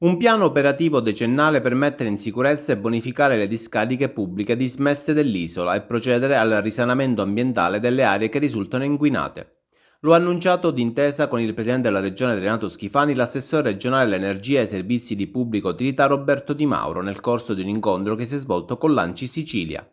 Un piano operativo decennale per mettere in sicurezza e bonificare le discariche pubbliche dismesse dell'isola e procedere al risanamento ambientale delle aree che risultano inquinate. Lo ha annunciato d'intesa con il presidente della regione Renato Schifani l'assessore regionale all'energia e ai servizi di pubblica utilità Roberto Di Mauro nel corso di un incontro che si è svolto con l'Anci Sicilia.